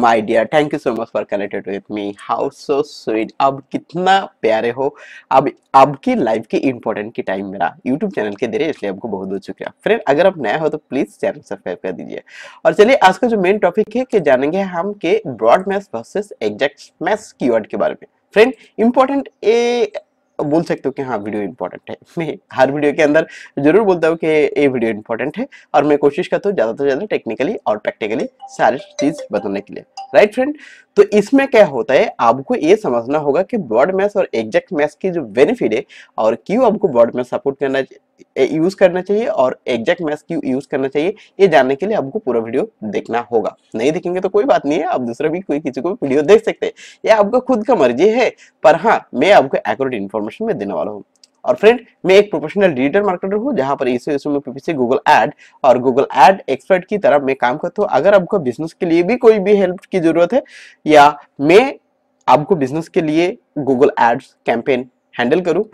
My dear thank you so much for connected with me how so sweet अब कितना प्यारे हो अब अब की लाइफ की इंपॉर्टेंट की टाइम मेरा यूट्यूब चैनल के दे रहे इसलिए आपको बहुत बहुत शुक्रिया फ्रेंड अगर आप नया हो तो प्लीज चैनल सब्सक्राइब कर दीजिए और चलिए आज का जो मेन टॉपिक है कि जानेंगे हम के broad match versus exact match keyword के बारे में फ्रेंड इंपॉर्टेंट ए बोल सकते हो कि हाँ वीडियो इंपॉर्टेंट है मैं हर वीडियो के अंदर जरूर बोलता हूँ कि ये वीडियो इंपॉर्टेंट है और मैं कोशिश करता हूँ ज़्यादा से ज़्यादा टेक्निकली और प्रैक्टिकली सारी चीज़ बताने के लिए राइट फ्रेंड तो इसमें क्या होता है आपको ये समझना होगा कि ब्रॉड मैथ्स और एग्जैक्ट मैथ्स की जो बेनिफिट है और क्यों आपको ब्रॉड मैथ सपोर्ट करना यूज करना चाहिए और एग्जैक्ट मैथ क्यों यूज करना चाहिए ये जानने के लिए आपको पूरा वीडियो देखना होगा नहीं देखेंगे तो कोई बात नहीं है आप दूसरा भी कोई किसी को वीडियो देख सकते हैं ये आपका खुद का मर्जी है पर हाँ मैं आपको एक्यूरेट इन्फॉर्मेशन में देने वाला हूँ और फ्रेंड मैं एक प्रोफेशनल डिजिटल मार्केटर हूँ जहाँ पर इस इशू में पीपीसी गूगल एड और गूगल एड एक्सपर्ट की तरह मैं काम करता हूँ अगर आपको बिजनेस के लिए भी कोई भी हेल्प की जरूरत है या मैं आपको बिजनेस के लिए गूगल एड्स कैंपेन हैंडल करूँ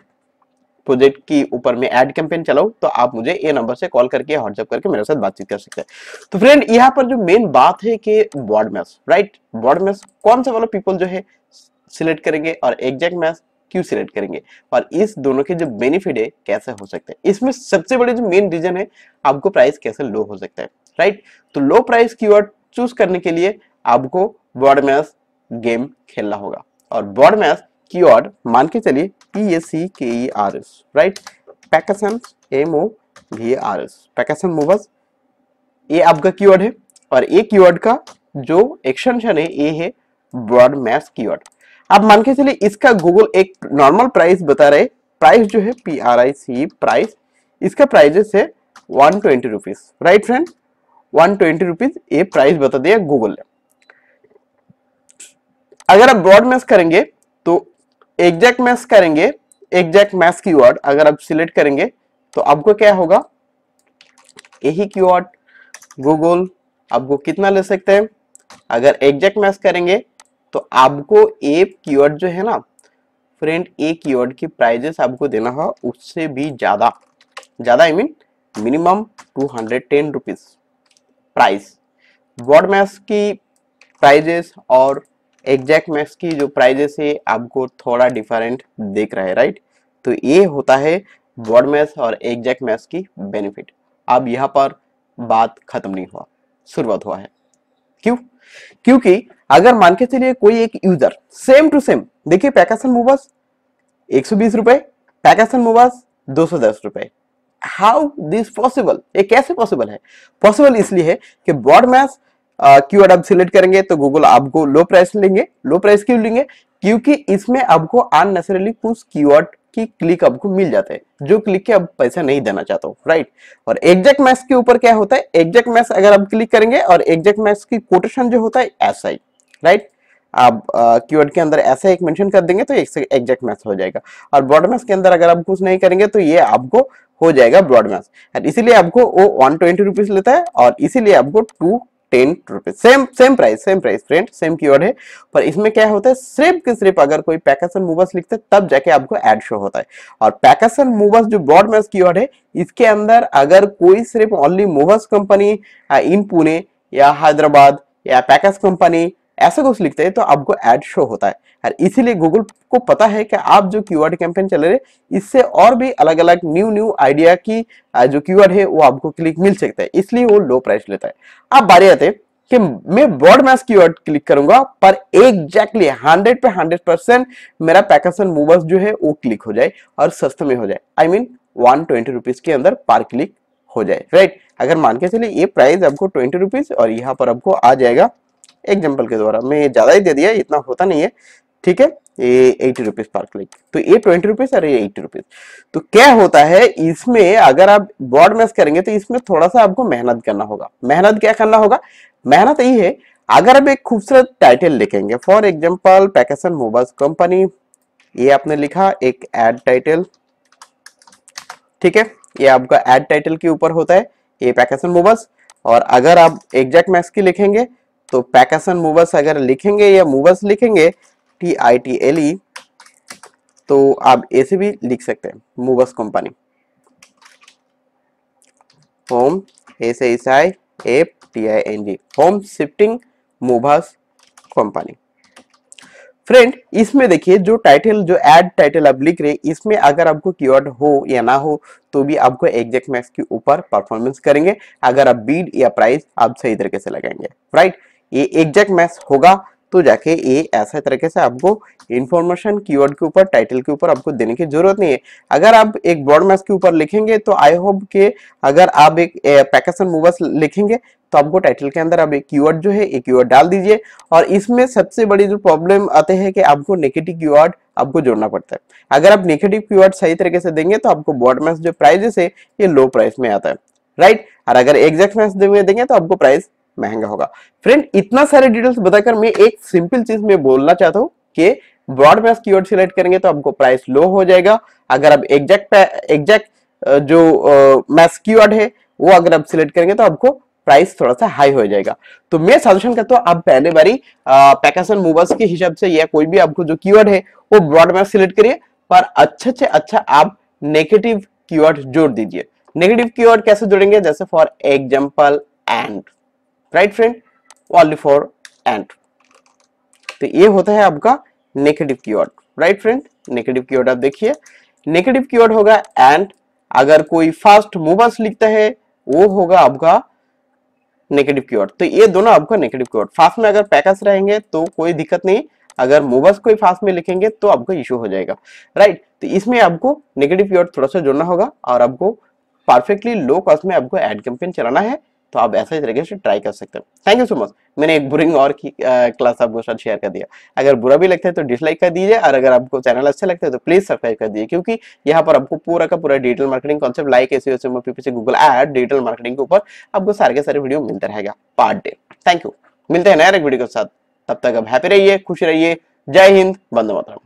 प्रोजेक्ट की ऊपर में एड कैंपेन चलाऊ तो आप मुझे ये नंबर से कॉल करके व्हाट्सएप करके मेरे साथ बातचीत कर सकते हैं तो फ्रेंड यहाँ पर जो मेन बात है कि broad match right broad match कौन सा वाला पीपल जो है सिलेक्ट करेंगे और एग्जैक्ट मैस क्यों सिलेक्ट करेंगे और इस दोनों के जो बेनिफिट है कैसे हो सकते हैं इसमें सबसे बड़े जो मेन रीजन है आपको प्राइस कैसे लो हो सकता है राइट तो लो प्राइस की चूज करने के लिए आपको वार्ड मैस गेम खेलना होगा और बॉर्ड मैथ की ओर मान के चलिए पी ए सी के ई आर एस राइट पैकसम एम ओ भी आर एस पैकसम मूवर्स ये आपका कीवर्ड है और ए कीवर्ड का जो एक्सटेंशन है ए है ब्रॉड मैप्स कीवर्ड आप मान के चलिए इसका गूगल एक नॉर्मल प्राइस बता रहे प्राइस जो है P R I C price इसका प्राइजेस है one twenty rupees right friend one twenty rupees ये प्राइस बता दिया गूगल ने अगर आप ब्रॉड मैथ करेंगे तो एग्जैक्ट मैच करेंगे एग्जैक्ट मैच की वर्ड अगर आप सिलेक्ट करेंगे तो आपको क्या होगा यही की वर्ड गूगल आपको कितना ले सकते हैं अगर एग्जैक्ट मैच करेंगे तो आपको ए कीवर्ड जो है ना फ्रेंड ए कीवर्ड की प्राइजेस आपको देना है उससे भी ज्यादा ज्यादा I mean minimum two hundred ten rupees price broad match की प्राइजेस और एग्जैक्ट मैक्स की जो प्राइजेस है आपको थोड़ा डिफरेंट देख रहा है राइट तो ये होता है बॉर्ड मैथ्स और एग्जैक्ट मैथ्स की बेनिफिट अब यहाँ पर बात खत्म नहीं हुआ शुरुआत हुआ है क्यों क्योंकि अगर मान के चलिए कोई एक यूजर सेम टू सेम देखिए पैकासन मोबाइल एक सौ बीस रुपए पैकासन मोबाइल दो सौ दस रुपए हाउ दिस पॉसिबल ये कैसे पॉसिबल है पॉसिबल इसलिए है कि बॉर्ड मैथ्स क्यू आप सिलेक्ट करेंगे तो गूगल आपको लो प्राइस लेंगे लो प्राइस क्यों लेंगे क्योंकि इसमें आपको अननेसरली कुछ कीवर्ड की क्लिक आपको मिल जाते हैं जो क्लिक के अब पैसा नहीं देना चाहता हूँ राइट और एग्जैक्ट मैच के ऊपर क्या होता है एग्जैक्ट मैच अगर आप क्लिक करेंगे और एग्जैक्ट मैच की कोटेशन जो होता है ऐसा ही राइट आप कीवर्ड के अंदर ऐसा एक मेंशन कर देंगे तो एग्जैक्ट मैच हो जाएगा और ब्रॉड मैच के अंदर अगर आप कुछ नहीं करेंगे तो ये आपको हो जाएगा ब्रॉड मैच इसीलिए आपको वो वन ट्वेंटी रुपीज लेता है और इसीलिए आपको two ten rupees same same price same price friend same की है पर इसमें क्या होता है सिर्फ के सिर्फ अगर कोई पैकेसन मूवर्स लिखते तब जाके आपको एड शो होता है और पैकेसन मूवर्स जो ब्रॉड मैस की है इसके अंदर अगर कोई सिर्फ only movers company in Pune या हैदराबाद या पैकेस कंपनी ऐसा कुछ लिखते हैं तो आपको एड शो होता है और इसीलिए गूगल को पता है कि आप जो कीवर्ड कैंपेन चला रहे इससे और भी अलग अलग न्यू न्यू आइडिया की जो कीवर्ड है वो आपको क्लिक मिल सकता है इसलिए वो लो प्राइस लेता है अब बारी आते हैं कि मैं ब्रॉड मैस कीवर्ड क्लिक करूंगा पर एग्जैक्टली हंड्रेड पे हंड्रेड परसेंट मेरा पैकेस एंड मूवर्स जो है वो क्लिक हो जाए और सस्ते में हो जाए I mean one twenty rupees के अंदर पर क्लिक हो जाए राइट right? अगर मान के चलिए ये प्राइस आपको ट्वेंटी रुपीज और यहाँ पर आपको आ जाएगा एग्जाम्पल के द्वारा मैं ज़्यादा ही दे दिया इतना होता नहीं है ठीक है ये एटी रुपीज पर क्लिक तो ये ट्वेंटी रुपीज और ये एट्टी रुपीज तो क्या होता है इसमें अगर आप बॉर्ड मैच करेंगे तो इसमें थोड़ा सा आपको मेहनत करना होगा मेहनत क्या करना होगा मेहनत यही है अगर आप एक खूबसूरत टाइटल लिखेंगे for example packers and mobile company ये आपने लिखा एक एड टाइटल ठीक है ये आपका एड टाइटल के ऊपर होता है ये पैकेसन मोबाइल और अगर आप एग्जैक्ट मैक्स की लिखेंगे तो पैकेसन मूवर्स अगर लिखेंगे या मूवर्स लिखेंगे T I T L E तो आप ऐसे भी लिख सकते हैं movers company home S S I F T I N G home shifting movers company friend इसमें देखिए जो टाइटल जो एड टाइटल आप लिख रहे हैं इसमें अगर आपको कीवर्ड हो या ना हो तो भी आपको एग्जैक्ट मैक्स के ऊपर परफॉर्मेंस करेंगे अगर आप बीड या प्राइस आप सही तरीके से लगाएंगे राइट right? ये एग्जैक्ट मैच होगा तो जाके ये ऐसा तरीके से आपको इन्फॉर्मेशन कीवर्ड के ऊपर टाइटल के ऊपर आपको देने की जरूरत नहीं है अगर आप एक ब्रॉड मैच के ऊपर लिखेंगे तो आई होप के अगर आप एक पैकेज मूवर्स लिखेंगे तो आपको टाइटल के अंदर आप एक कीवर्ड जो है एक कीवर्ड डाल दीजिए और इसमें सबसे बड़ी जो प्रॉब्लम आते हैं कि आपको नेगेटिव कीवर्ड आपको जोड़ना पड़ता है अगर आप नेगेटिव कीवर्ड सही तरीके से देंगे तो आपको बॉर्ड मैच जो प्राइजेस है ये लो प्राइस में आता है राइट और अगर एग्जैक्ट मैच देंगे तो आपको प्राइस महंगा होगा फ्रेंड इतना सारे डिटेल्स बताकर मैं एक सिंपल चीज में बोलना चाहता हूँ कि की ओर सिलेक्ट करेंगे तो आपको प्राइस लो हो जाएगा अगर आप एग्जैक्ट एग्जैक्ट जो मैस कीवर्ड है वो अगर आप सिलेक्ट करेंगे तो आपको प्राइस थोड़ा सा हाई हो जाएगा तो मैं सजेशन करता हूँ आप पहले बारी पैकेसन मूवर्स के हिसाब से या कोई भी आपको जो की है वो ब्रॉड मैप सिलेक्ट करिए पर अच्छे से अच्छा आप नेगेटिव की जोड़ दीजिए नेगेटिव की कैसे जोड़ेंगे जैसे for example and right friend only for and तो ये होता है आपका negative keyword right friend negative keyword आप देखिए नेगेटिव कीवर्ड होगा एंड अगर कोई फास्ट मूवर्स लिखता है वो होगा आपका नेगेटिव कीवर्ड तो ये दोनों आपका नेगेटिव कीवर्ड फास्ट में अगर पैकेज रहेंगे तो कोई दिक्कत नहीं अगर मूवर्स कोई फास्ट में लिखेंगे तो आपको इशू हो जाएगा राइट तो इसमें आपको नेगेटिव कीवर्ड थोड़ा सा जोड़ना होगा और आपको परफेक्टली लो कॉस्ट में आपको एड कैंपेन चलाना है तो आप ऐसा ही तरीके से ट्राई कर सकते हो थैंक यू सो मच मैंने एक बुरिंग और की क्लास आपको साथ शेयर कर दिया अगर बुरा भी लगता है तो डिसलाइक कर दीजिए और अगर आपको चैनल अच्छा लगता है तो प्लीज सब्सक्राइब कर दीजिए क्योंकि यहाँ पर आपको पूरा का पूरा डिजिटल मार्केटिंग कॉन्सेप्ट लाइक एसी से गूगल एड डिजिटल मार्केटिंग के ऊपर आपको सारे के सारे वीडियो मिलता रहेगा पार्ट डे थैंक यू मिलते हैं नया एक वीडियो के साथ तब तक आप हैप्पी रहिए खुश रहिए जय हिंद बंदे मतलब